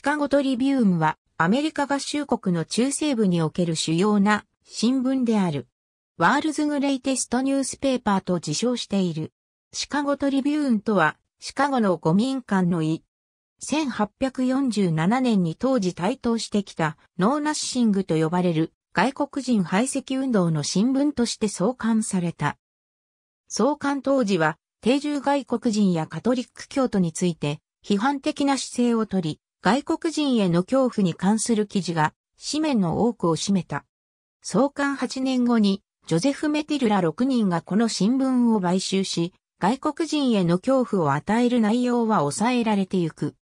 シカゴトリビュームはアメリカ合衆国の中西部における主要な新聞である。ワールズグレイテストニュースペーパーと自称している。シカゴトリビューンとは、シカゴの五民館の意。1847年に当時台頭してきたノーナッシングと呼ばれる外国人排斥運動の新聞として創刊された。創刊当時は定住外国人やカトリック教徒について批判的な姿勢をとり、外国人への恐怖に関する記事が紙面の多くを占めた。創刊8年後に、ジョゼフ・メティルら6人がこの新聞を買収し、外国人への恐怖を与える内容は抑えられていく。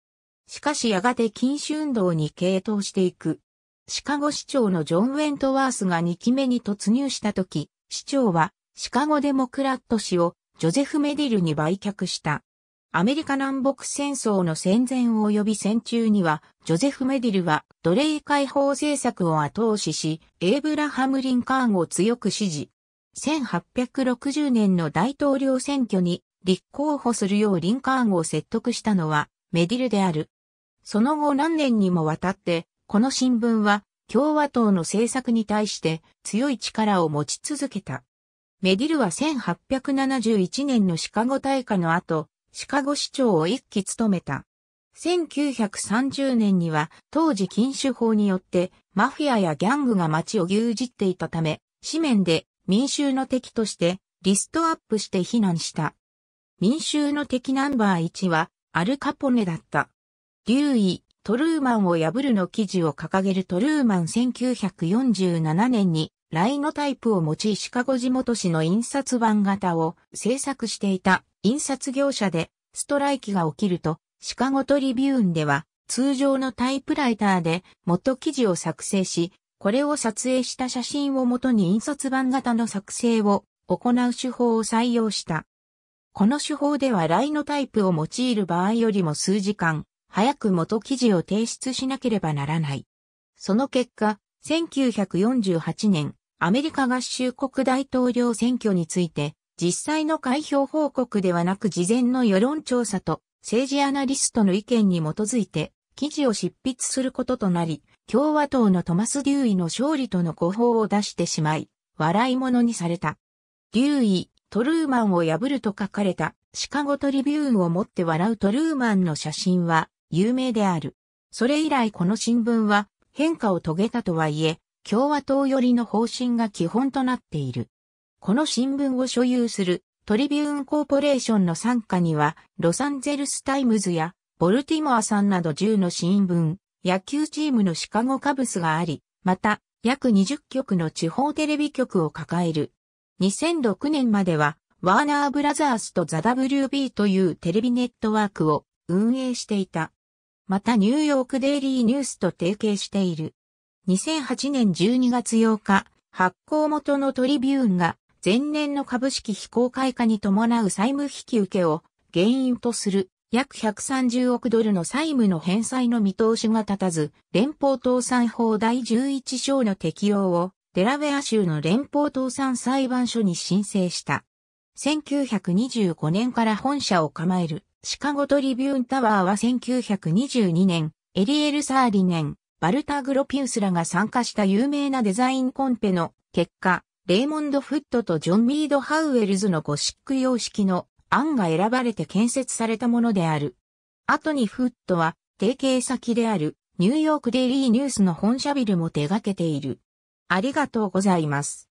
しかしやがて禁止運動に傾倒していく。シカゴ市長のジョン・ウェントワースが2期目に突入した時、市長はシカゴデモクラット氏をジョゼフ・メディルに売却した。アメリカ南北戦争の戦前及び戦中には、ジョゼフ・メディルは奴隷解放政策を後押しし、エイブラハム・リンカーンを強く支持。1860年の大統領選挙に立候補するようリンカーンを説得したのはメディルである。その後何年にもわたって、この新聞は共和党の政策に対して強い力を持ち続けた。メディルは1871年のシカゴ大火の後、シカゴ市長を一期務めた。1930年には当時禁酒法によってマフィアやギャングが街を牛耳っていたため、紙面で民衆の敵としてリストアップして非難した。民衆の敵ナンバー1はアルカポネだった。留意、トルーマンを破るの記事を掲げるトルーマン1947年にライノタイプを用いシカゴ地元紙の印刷版型を制作していた印刷業者でストライキが起きると、シカゴトリビューンでは通常のタイプライターで元記事を作成し、これを撮影した写真をもとに印刷版型の作成を行う手法を採用した。この手法ではライのタイプを用いる場合よりも数時間、早く元記事を提出しなければならない。その結果、1948年、アメリカ合衆国大統領選挙について、実際の開票報告ではなく事前の世論調査と政治アナリストの意見に基づいて記事を執筆することとなり、共和党のトマス・デューイの勝利との誤報を出してしまい、笑い物にされた。デューイ、トルーマンを破ると書かれたシカゴトリビューンを持って笑うトルーマンの写真は有名である。それ以来この新聞は変化を遂げたとはいえ、共和党寄りの方針が基本となっている。この新聞を所有するトリビューンコーポレーションの参加には、ロサンゼルスタイムズや、ボルティモアさんなど10の新聞、野球チームのシカゴカブスがあり、また、約20局の地方テレビ局を抱える。2006年までは、ワーナーブラザースとザ・ WB というテレビネットワークを運営していた。またニューヨークデイリーニュースと提携している。2008年12月8日、発行元のトリビューンが前年の株式非公開化に伴う債務引受を原因とする約130億ドルの債務の返済の見通しが立たず、連邦倒産法第11章の適用をデラウェア州の連邦倒産裁判所に申請した。1925年から本社を構えるシカゴトリビューンタワーは1922年、エリエル・サーリネン、バルタ・グロピウスらが参加した有名なデザインコンペの結果、レイモンド・フットとジョン・ミード・ハウエルズのゴシック様式の案が選ばれて建設されたものである。後にフットは、提携先である、ニューヨークデイリーニュースの本社ビルも手掛けている。ありがとうございます。